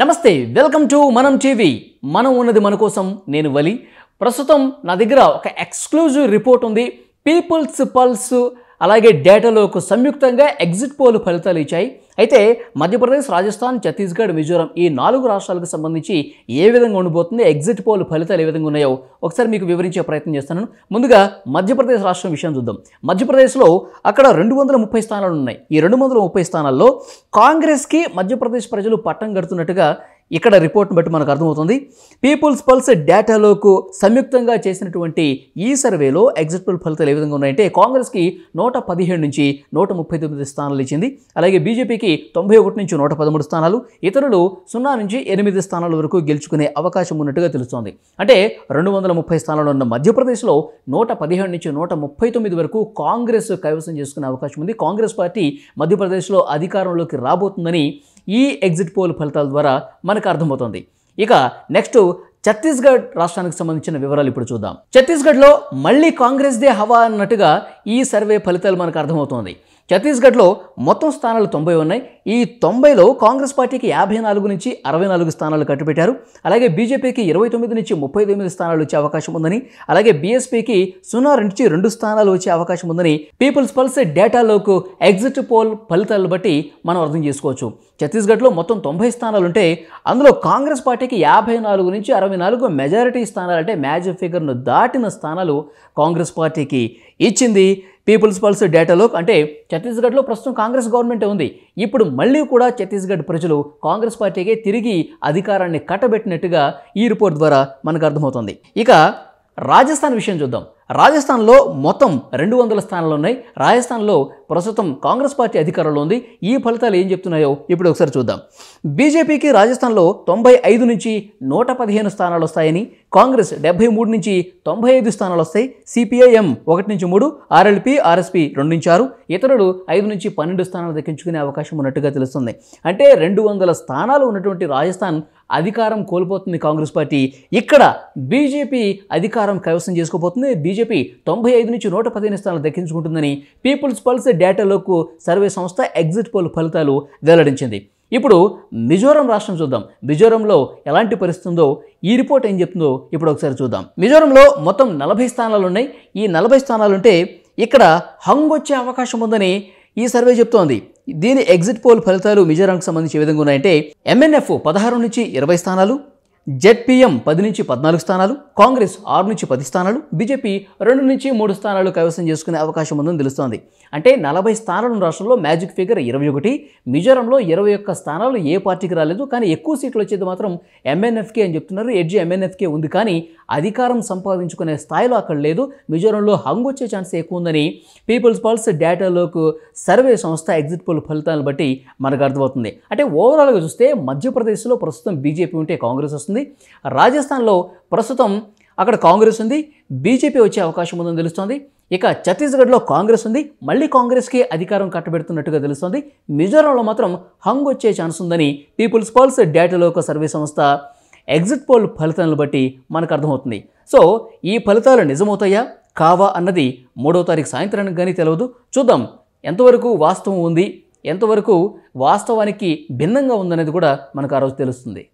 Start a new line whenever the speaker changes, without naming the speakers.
నమస్తే welcome to మనం TV మనం ఉన్నది మన కోసం నేను వలి ప్రస్తుతం నా దగ్గర ఒక ఎక్స్క్లూజివ్ రిపోర్ట్ ఉంది పీపుల్స్ పల్స్ అలాగే డేటాలోకి సంయుక్తంగా ఎగ్జిట్ పోల్ ఫలితాలు ఇచ్చాయి అయితే మధ్యప్రదేశ్ రాజస్థాన్ ఛత్తీస్గఢ్ మిజోరం ఈ నాలుగు రాష్ట్రాలకు సంబంధించి ఏ విధంగా ఉండిపోతుంది ఎగ్జిట్ పోల్ ఫలితాలు ఏ విధంగా ఉన్నాయో ఒకసారి మీకు వివరించే ప్రయత్నం చేస్తున్నాను ముందుగా మధ్యప్రదేశ్ రాష్ట్రం విషయం చూద్దాం మధ్యప్రదేశ్లో అక్కడ రెండు వందల ముప్పై స్థానాలు ఉన్నాయి ఈ రెండు వందల ముప్పై స్థానాల్లో కాంగ్రెస్కి మధ్యప్రదేశ్ ప్రజలు పట్టం కడుతున్నట్టుగా ఇక్కడ రిపోర్ట్ను బట్టి మనకు అర్థమవుతుంది పీపుల్స్ పల్స్ డేటాలోకు సంయుక్తంగా చేసినటువంటి ఈ సర్వేలో ఎగ్జిట్ పోల్ ఫలితాలు ఏ విధంగా ఉన్నాయంటే కాంగ్రెస్కి నూట పదిహేడు నుంచి నూట ముప్పై తొమ్మిది స్థానాలు ఇచ్చింది అలాగే బీజేపీకి తొంభై ఒకటి నుంచి నూట పదమూడు స్థానాలు ఇతరులు సున్నా నుంచి ఎనిమిది స్థానాల వరకు గెలుచుకునే అవకాశం ఉన్నట్టుగా తెలుస్తోంది అంటే రెండు వందల ముప్పై స్థానాలు ఉన్న మధ్యప్రదేశ్లో నూట పదిహేడు నుంచి నూట ముప్పై తొమ్మిది వరకు కాంగ్రెస్ కైవసం చేసుకునే అవకాశం ఉంది కాంగ్రెస్ పార్టీ మధ్యప్రదేశ్లో అధికారంలోకి రాబోతుందని ఈ ఎగ్జిట్ పోల్ ఫలితాల ద్వారా మనకు అర్థమవుతుంది ఇక నెక్స్ట్ ఛత్తీస్గఢ్ రాష్ట్రానికి సంబంధించిన వివరాలు ఇప్పుడు చూద్దాం ఛత్తీస్గఢ్లో మళ్ళీ కాంగ్రెస్దే హవా అన్నట్టుగా ఈ సర్వే ఫలితాలు మనకు అర్థమవుతోంది ఛత్తీస్గఢ్లో మొత్తం స్థానాలు తొంభై ఉన్నాయి ఈ తొంభైలో కాంగ్రెస్ పార్టీకి యాభై నాలుగు నుంచి అరవై నాలుగు స్థానాలు కట్టుబెట్టారు అలాగే బీజేపీకి ఇరవై తొమ్మిది నుంచి ముప్పై తొమ్మిది స్థానాలు వచ్చే అవకాశం ఉందని అలాగే బీఎస్పీకి సున్నా నుంచి రెండు స్థానాలు వచ్చే అవకాశం ఉందని పీపుల్స్ పల్స్ డేటాలోకు ఎగ్జిట్ పోల్ ఫలితాలను బట్టి మనం అర్థం చేసుకోవచ్చు ఛత్తీస్గఢ్లో మొత్తం తొంభై స్థానాలు ఉంటే అందులో కాంగ్రెస్ పార్టీకి యాభై నాలుగు నుంచి అరవై నాలుగు మెజారిటీ స్థానాలు అంటే మ్యాజిక్ ఫిగర్ను దాటిన స్థానాలు కాంగ్రెస్ పార్టీకి ఇచ్చింది పీపుల్స్ పల్స్ డేటాలో అంటే ఛత్తీస్గఢ్లో ప్రస్తుతం కాంగ్రెస్ గవర్నమెంట్ ఉంది ఇప్పుడు మళ్ళీ కూడా ఛత్తీస్గఢ్ ప్రజలు కాంగ్రెస్ పార్టీకే తిరిగి అధికారాన్ని కట్టబెట్టినట్టుగా ఈ రిపోర్ట్ ద్వారా మనకు అర్థమవుతుంది ఇక రాజస్థాన్ విషయం చూద్దాం రాజస్థాన్లో మొత్తం రెండు వందల స్థానాలు ఉన్నాయి రాజస్థాన్లో ప్రస్తుతం కాంగ్రెస్ పార్టీ అధికారంలో ఉంది ఈ ఫలితాలు ఏం చెప్తున్నాయో ఇప్పుడు ఒకసారి చూద్దాం బీజేపీకి రాజస్థాన్లో తొంభై ఐదు నుంచి నూట పదిహేను స్థానాలు వస్తాయని కాంగ్రెస్ డెబ్బై మూడు నుంచి తొంభై ఐదు స్థానాలు వస్తాయి సిపిఐఎం ఒకటి నుంచి మూడు ఆర్ఎల్పి ఆర్ఎస్పి రెండు నుంచి ఆరు ఇతరులు ఐదు నుంచి పన్నెండు స్థానాలు దక్కించుకునే అవకాశం ఉన్నట్టుగా తెలుస్తుంది అంటే రెండు వందల స్థానాలు ఉన్నటువంటి రాజస్థాన్ అధికారం కోల్పోతుంది కాంగ్రెస్ పార్టీ ఇక్కడ బీజేపీ అధికారం కైవసం చేసుకోబోతుంది బీజేపీ తొంభై ఐదు నుంచి నూట పదిహేను స్థానాలు దక్కించుకుంటుందని పీపుల్స్ పల్స్ డేటాలోకు సర్వే సంస్థ ఎగ్జిట్ పోల్ ఫలితాలు వెల్లడించింది ఇప్పుడు మిజోరం రాష్ట్రం చూద్దాం మిజోరంలో ఎలాంటి పరిస్థితి ఉందో ఈ రిపోర్ట్ ఏం చెప్తుందో ఇప్పుడు ఒకసారి చూద్దాం మిజోరంలో మొత్తం నలభై స్థానాలు ఉన్నాయి ఈ నలభై స్థానాలుంటే ఇక్కడ హంగ్ వచ్చే అవకాశం ఉందని ఈ సర్వే చెప్తోంది దీని ఎగ్జిట్ పోల్ ఫలితాలు మిజోరాంకు సంబంధించి ఏ విధంగా ఉన్నాయంటే ఎంఎన్ఎఫ్ పదహారు నుంచి ఇరవై స్థానాలు జెడ్పీఎం పది నుంచి పద్నాలుగు స్థానాలు కాంగ్రెస్ ఆరు నుంచి పది స్థానాలు బీజేపీ రెండు నుంచి మూడు స్థానాలు కైవసం చేసుకునే అవకాశం ఉందని తెలుస్తోంది అంటే నలభై స్థానాలు రాష్ట్రంలో మ్యాజిక్ ఫిగర్ ఇరవై ఒకటి మిజోరంలో ఇరవై ఒక్క స్థానాలు ఏ పార్టీకి రాలేదు కానీ ఎక్కువ సీట్లు వచ్చేది మాత్రం ఎంఎన్ఎఫ్కే అని చెప్తున్నారు ఎడ్జి ఎంఎన్ఎఫ్కే ఉంది కానీ అధికారం సంపాదించుకునే స్థాయిలో అక్కడ లేదు మిజోరంలో హంగు వచ్చే ఛాన్స్ ఎక్కువ ఉందని పీపుల్స్ పాల్స్ డేటాలోకి సర్వే సంస్థ ఎగ్జిట్ పోల్ ఫలితాలను బట్టి మనకు అర్థమవుతుంది అంటే ఓవరాల్గా చూస్తే మధ్యప్రదేశ్లో ప్రస్తుతం బీజేపీ ఉంటే కాంగ్రెస్ వస్తుంది తెలుస్తుంది రాజస్థాన్లో ప్రస్తుతం అక్కడ కాంగ్రెస్ ఉంది బీజేపీ వచ్చే అవకాశం ఉందని తెలుస్తోంది ఇక ఛత్తీస్గఢ్లో కాంగ్రెస్ ఉంది మళ్ళీ కాంగ్రెస్కి అధికారం కట్టబెడుతున్నట్టుగా తెలుస్తోంది మిజోరాంలో మాత్రం హంగ్ వచ్చే ఛాన్స్ ఉందని పీపుల్స్ పల్స్ ఒక సర్వే సంస్థ ఎగ్జిట్ పోల్ ఫలితాలను బట్టి మనకు అర్థమవుతుంది సో ఈ ఫలితాలు నిజమవుతాయా కావా అన్నది మూడో తారీఖు సాయంత్రానికి కానీ తెలియదు చూద్దాం ఎంతవరకు వాస్తవం ఉంది ఎంతవరకు వాస్తవానికి భిన్నంగా ఉందనేది కూడా మనకు ఆ రోజు తెలుస్తుంది